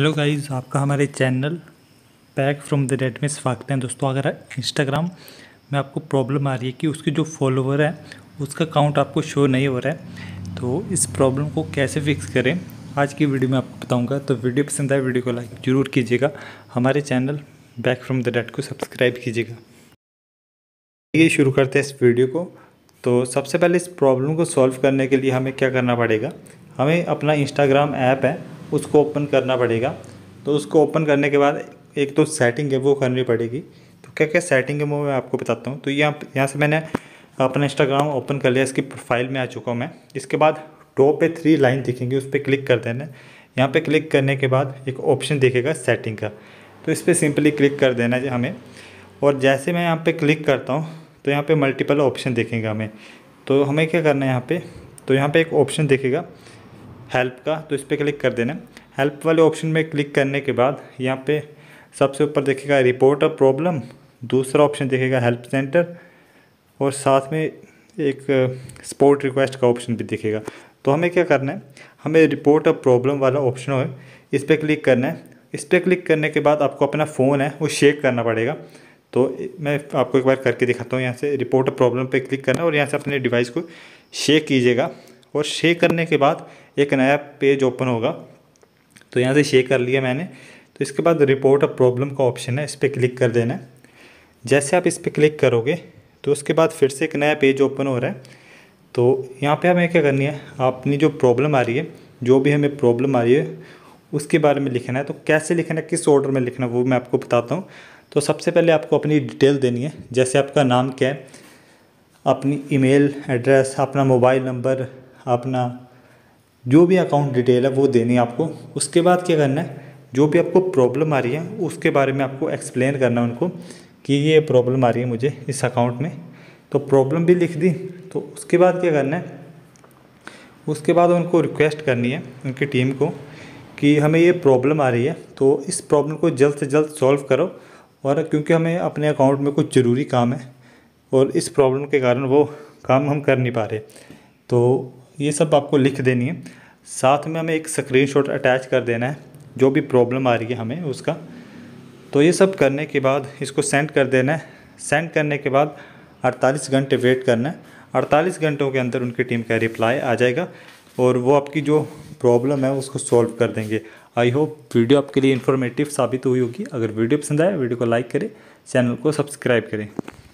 hello guys आपका हमारे channel back from the dead में स्वागत है दोस्तों अगर इंस्टाग्राम में आपको प्रॉब्लम आ रही है कि उसके जो फॉलोवर है उसका काउंट आपको शो नहीं हो रहा है तो इस प्रॉब्लम को कैसे फिक्स करें आज की वीडियो में आपको बताऊंगा तो वीडियो पसंद आए वीडियो को लाइक ज़रूर कीजिएगा हमारे channel back from the dead को सब्सक्राइब कीजिएगा ये शुरू करते हैं इस वीडियो को तो सबसे पहले इस प्रॉब्लम को सॉल्व करने के लिए हमें क्या करना पड़ेगा हमें अपना इंस्टाग्राम ऐप है उसको ओपन करना पड़ेगा तो उसको ओपन करने के बाद एक तो सेटिंग है वो करनी पड़ेगी तो क्या क्या सेटिंग है वो मैं आपको बताता हूँ तो यहाँ यहाँ से मैंने अपना इंस्टाग्राम ओपन कर लिया इसकी प्रोफाइल में आ चुका हूँ मैं इसके बाद टॉप पे थ्री लाइन दिखेंगी उस पर क्लिक कर देना यहाँ पे क्लिक करने के बाद एक ऑप्शन दिखेगा सेटिंग का तो इस पर सिंपली क्लिक कर देना हमें और जैसे मैं यहाँ पे क्लिक करता हूँ तो यहाँ पे मल्टीपल ऑप्शन देखेगा हमें तो हमें क्या करना है यहाँ पे तो यहाँ पे एक ऑप्शन देखेगा हेल्प का तो इस पर क्लिक कर देना हेल्प वाले ऑप्शन में क्लिक करने के बाद यहाँ पे सबसे ऊपर देखेगा रिपोर्ट अ प्रॉब्लम दूसरा ऑप्शन देखेगा हेल्प सेंटर और साथ में एक सपोर्ट रिक्वेस्ट का ऑप्शन भी दिखेगा तो हमें क्या करना है हमें रिपोर्ट अ प्रॉब्लम वाला ऑप्शन हो इस पर क्लिक करना है इस पर क्लिक करने के बाद आपको अपना फ़ोन है वो शेक करना पड़ेगा तो मैं आपको एक बार करके दिखाता हूँ यहाँ से रिपोर्ट प्रॉब्लम पे क्लिक करना और यहाँ से अपने डिवाइस को शेक कीजिएगा और शेक करने के बाद एक नया पेज ओपन होगा तो यहाँ से शेक कर लिया मैंने तो इसके बाद रिपोर्ट अ प्रॉब्लम का ऑप्शन है इस पर क्लिक कर देना है जैसे आप इस पर क्लिक करोगे तो उसके बाद फिर से एक नया पेज ओपन हो रहा है तो यहाँ पे हमें क्या करनी है अपनी जो प्रॉब्लम आ रही है जो भी हमें प्रॉब्लम आ रही है उसके बारे में लिखना है तो कैसे लिखना है किस ऑर्डर में लिखना है वो मैं आपको बताता हूँ तो सबसे पहले आपको अपनी डिटेल देनी है जैसे आपका नाम क्या है अपनी ईमेल एड्रेस अपना मोबाइल नंबर अपना जो भी अकाउंट डिटेल है वो देनी है आपको उसके बाद क्या करना है जो भी आपको प्रॉब्लम आ रही है उसके बारे में आपको एक्सप्लेन करना है उनको कि ये प्रॉब्लम आ रही है मुझे इस अकाउंट में तो प्रॉब्लम भी लिख दी तो उसके बाद क्या करना है उसके बाद उनको रिक्वेस्ट करनी है उनकी टीम को कि हमें ये प्रॉब्लम आ रही है तो इस प्रॉब्लम को जल्द से जल्द सॉल्व करो और क्योंकि हमें अपने अकाउंट में कुछ ज़रूरी काम है और इस प्रॉब्लम के कारण वो काम हम कर नहीं पा रहे तो ये सब आपको लिख देनी है साथ में हमें एक स्क्रीनशॉट अटैच कर देना है जो भी प्रॉब्लम आ रही है हमें उसका तो ये सब करने के बाद इसको सेंड कर देना है सेंड करने के बाद 48 घंटे वेट करना है 48 घंटों के अंदर उनकी टीम का रिप्लाई आ जाएगा और वो आपकी जो प्रॉब्लम है उसको सॉल्व कर देंगे आई होप वीडियो आपके लिए इन्फॉर्मेटिव साबित हुई होगी अगर वीडियो पसंद आए वीडियो को लाइक करें चैनल को सब्सक्राइब करें